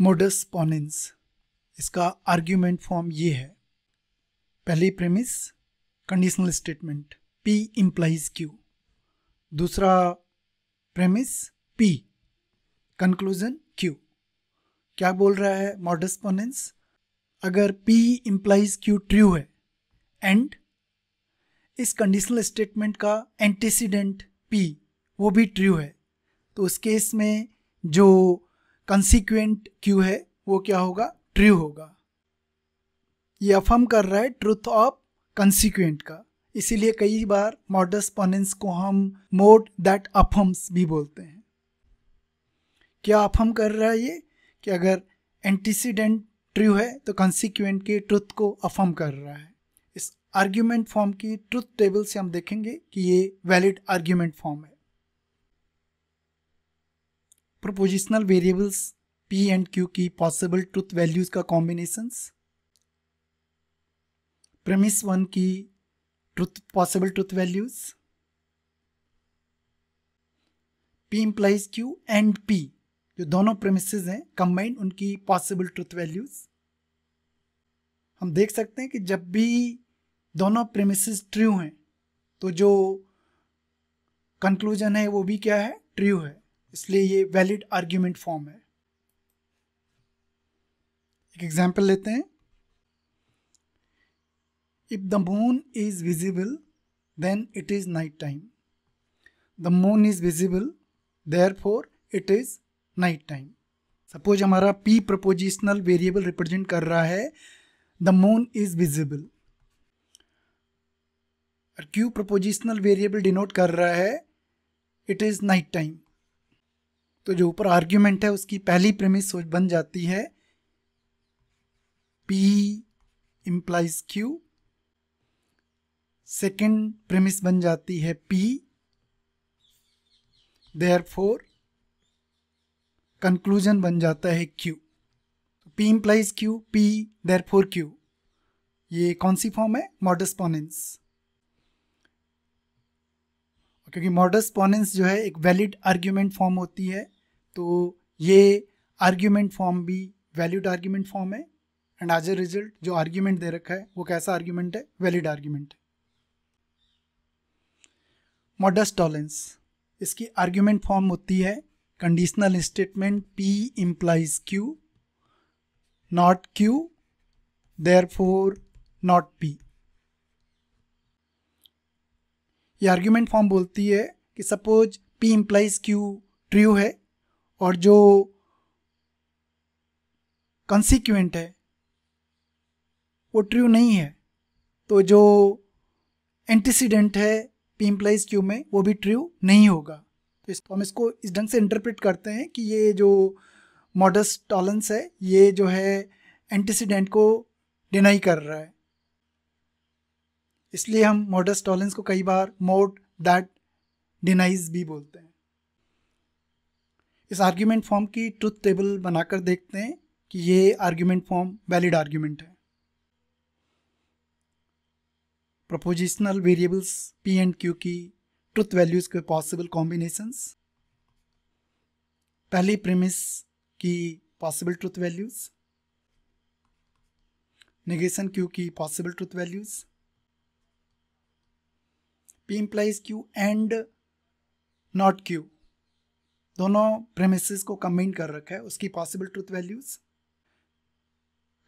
modus पोनेंस इसका argument form ये है पहली premise conditional statement P implies Q दूसरा प्रेमिस पी कंक्लूजन क्यू क्या बोल रहा है मॉडस पोनेंस अगर पी इम्प्लाइज क्यू ट्रू है एंड इस कंडीशनल स्टेटमेंट का एंटीसीडेंट पी वो भी ट्रू है तो उस केस में जो कंसिक्वेंट क्यू है वो क्या होगा ट्रू होगा ये अफर्म कर रहा है ट्रूथ ऑफ कंसिक्वेंट का इसीलिए कई बार मॉडर्स पॉनेंस को हम मोड दैट अफम्स भी बोलते हैं क्या अफम कर रहा है ये कि अगर एंटीसीडेंट ट्रू है तो कंसिक्वेंट की ट्रुथ को अफर्म कर रहा है इस आर्ग्यूमेंट फॉर्म की ट्रुथ टेबल से हम देखेंगे कि ये वैलिड आर्ग्यूमेंट फॉर्म है propositional variables P and Q की पॉसिबल ट्रुथ वैल्यूज का कॉम्बिनेशंस प्रमिस वन की truth possible truth values P implies Q and P जो दोनों प्रेमिसेस हैं कंबाइंड उनकी पॉसिबल ट्रुथ वैल्यूज हम देख सकते हैं कि जब भी दोनों प्रेमिसेस ट्रू हैं तो जो कंक्लूजन है वो भी क्या है ट्रू है इसलिए ये वैलिड आर्ग्यूमेंट फॉर्म है एक एग्जाम्पल लेते हैं if the moon is visible then it is night time the moon is visible therefore it is night time suppose हमारा पी प्रपोजिशनल वेरिएबल रिप्रेजेंट कर रहा है द मून इज विजिबल और Q propositional variable denote कर रहा है it is night time तो जो ऊपर आर्ग्यूमेंट है उसकी पहली प्रेमिस बन जाती है P implies Q second premise बन जाती है पी देयर फोर कंक्लूजन बन जाता है Q P implies Q P therefore Q ये कौन सी फॉर्म है मॉडस पॉनेंस क्योंकि मॉडस पॉनेंस जो है एक वैलिड आर्ग्यूमेंट फॉर्म होती है तो ये आर्ग्यूमेंट फॉर्म भी वैलिड आर्ग्यूमेंट फॉर्म है एंड एज ए रिजल्ट जो आर्ग्यूमेंट दे रखा है वो कैसा आर्ग्यूमेंट है वैलिड आर्ग्यूमेंट है मॉडस टॉलेंस इसकी आर्ग्यूमेंट फॉर्म होती है conditional statement P implies Q not Q therefore not P ये आर्ग्यूमेंट फॉर्म बोलती है कि suppose P implies Q true है और जो कंसिक्वेंट है वो ट्रू नहीं है तो जो एंटीसीडेंट है पी इम्प्लाइज क्यू में वो भी ट्रू नहीं होगा तो इसको हम इसको इस ढंग से इंटरप्रेट करते हैं कि ये जो मॉडस टॉलेंस है ये जो है एंटीसीडेंट को डिनाई कर रहा है इसलिए हम मॉडस टॉलेंस को कई बार मोड दैट डिनाइज भी बोलते हैं इस आर्ग्यूमेंट फॉर्म की ट्रुथ टेबल बनाकर देखते हैं कि ये आर्ग्यूमेंट फॉर्म वैलिड आर्ग्यूमेंट है propositional variables P and Q की ट्रुथ वैल्यूज़ के पॉसिबल कॉम्बिनेशंस पहली प्रेमिस की possible truth values negation Q की possible truth values P implies Q and not Q दोनों प्रेमिसेस को कम्बाइन कर रखा है उसकी possible truth values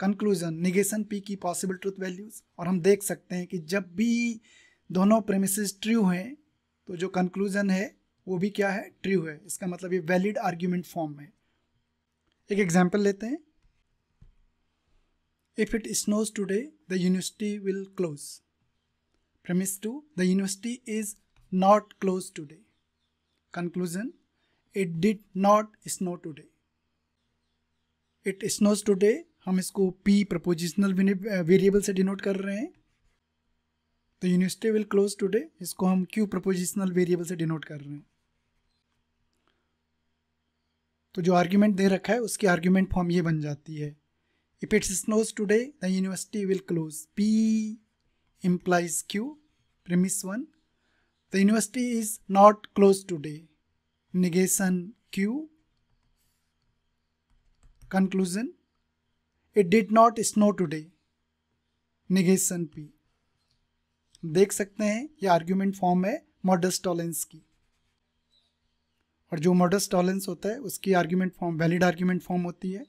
conclusion negation P की पॉसिबल ट्रूथ वैल्यूज और हम देख सकते हैं कि जब भी दोनों प्रेमिसेस ट्रू हैं तो जो कंक्लूजन है वो भी क्या है ट्रू है इसका मतलब ये वैलिड आर्ग्यूमेंट फॉर्म है एक एग्जाम्पल लेते हैं if it snows today the university will close premise two the university is not close today conclusion it did not snow today it snows today हम इसको पी प्रपोजिशनल वेरिएबल से denote कर रहे हैं तो यूनिवर्सिटी विल क्लोज टूडे इसको हम Q propositional variable से डिनोट कर रहे हैं तो जो आर्ग्यूमेंट दे रखा है उसकी आर्ग्यूमेंट फॉर्म ये बन जाती है if it's snows today the university will close P implies Q premise one the university is not close today negation q conclusion it did not snow today negation p देख सकते हैं ये argument form है modus tollens की और जो modus tollens होता है उसकी argument form valid argument form होती है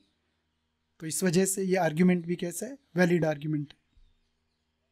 तो इस वजह से ये आर्ग्यूमेंट भी कैसा है वैलिड आर्ग्यूमेंट है